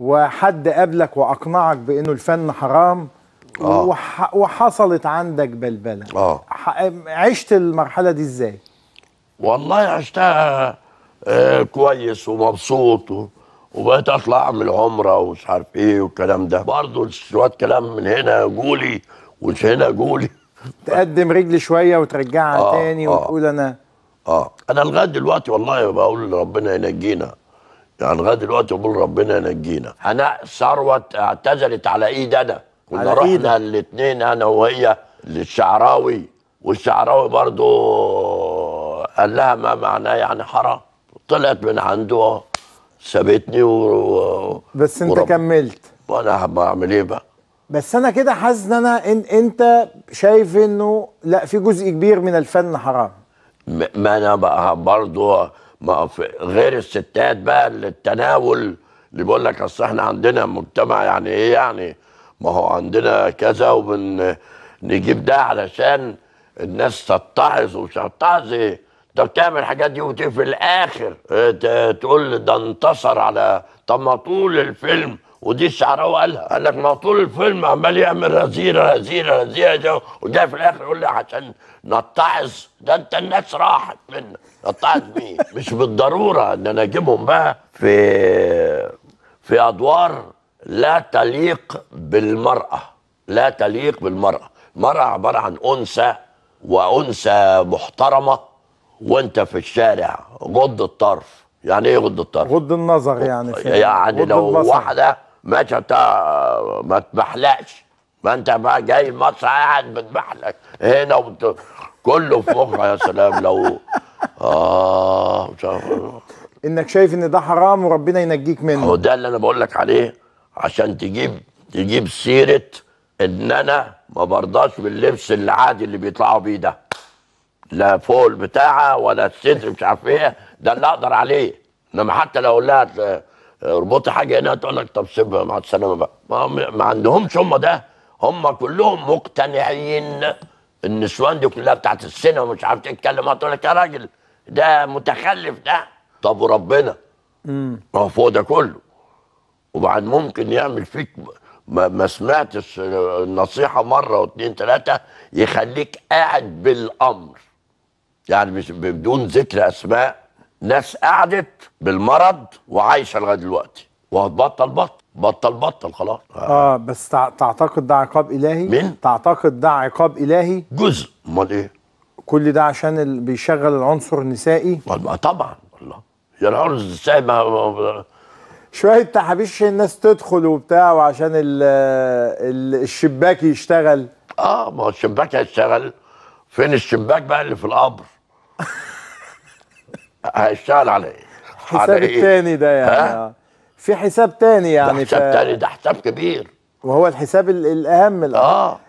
وحد قابلك واقنعك بانه الفن حرام آه. وحصلت عندك بلبله آه. عشت المرحله دي ازاي والله عشتها آه، كويس ومبسوط و... وبقيت اطلع اعمل عمره ومش عارف ايه والكلام ده برضه شويه كلام من هنا جولي ومش هنا جولي تقدم رجلي شويه وترجعها آه تاني آه. وتقول انا اه انا لغايه دلوقتي والله بقول ربنا ينجينا يعني لغايه دلوقتي يقول ربنا ينجينا هنا ثروت اعتذرت على ايد انا كنا على رحنا الاثنين انا وهي للشعراوي والشعراوي برضه قال لها ما معناه يعني حرام طلعت من عنده سابتني و... بس انت ورب... كملت وانا بعمل ايه بقى بس انا كده حاسس ان انا إن انت شايف انه لا في جزء كبير من الفن حرام ما انا بقى برضه ما غير الستات بقى التناول اللي بيقول لك اصل احنا عندنا مجتمع يعني ايه يعني ما هو عندنا كذا وبن نجيب ده علشان الناس تتعظ ومش هتتعظ ايه انت بتعمل الحاجات دي وتيجي في الاخر إيه تقول ده انتصر على طب ما طول الفيلم ودي الشعراوي قالها قال لك ما طول الفيلم عمال يعمل رزيرة رزيرة رزيرة ده وده في الاخر يقول لي عشان نتعظ ده انت الناس راحت منك قطعت طيب، مين مش بالضروره ان انا اجيبهم بقى في في ادوار لا تليق بالمراه لا تليق بالمراه المراه عباره عن انثى وانثى محترمه وانت في الشارع غض الطرف يعني ايه غض الطرف غض النظر يعني في يعني لو البصر. واحده ماشيه ما تبحلقش ما انت بقى جاي مصر قاعد بتبحلق هنا وبت... كله في مخها يا سلام لو اه مش عارف انك شايف ان ده حرام وربنا ينجيك منه هو ده اللي انا بقول لك عليه عشان تجيب تجيب سيره ان انا ما برضاش باللبس العادي اللي بيطلعوا بيه ده لا فوق البتاعه ولا الستر مش عارف ايه ده اللي اقدر عليه انما حتى لو اقول لها اربطي حاجه هنا تقول لك طب سيبها مع السلامه بقى ما, ما عندهمش هم ده هم كلهم مقتنعين النسوان دي كلها بتاعت السينما مش عارف تتكلم هتقول لك يا راجل ده متخلف ده طب وربنا امم هو فوق ده كله وبعد ممكن يعمل فيك ما, ما سمعتش النصيحه مره واتنين تلاته يخليك قاعد بالامر يعني مش بدون ذكر اسماء ناس قعدت بالمرض وعايشه لغايه دلوقتي وهتبطل بطل بطل بطل خلاص اه بس تعتقد ده عقاب الهي؟ مين؟ تعتقد ده عقاب الهي؟ جزء امال ايه؟ كل ده عشان ال... بيشغل العنصر النسائي طبعا والله يا العنصر النسائي ما شويه تحابيش الناس تدخل وبتاع وعشان ال ال الشباك يشتغل اه ما هو الشباك هيشتغل فين الشباك بقى اللي في القبر هيشتغل على ايه حساب على إيه؟ التاني ده يعني آه. في حساب تاني يعني ده حساب ف... تاني ده حساب كبير وهو الحساب الاهم الأهم. اه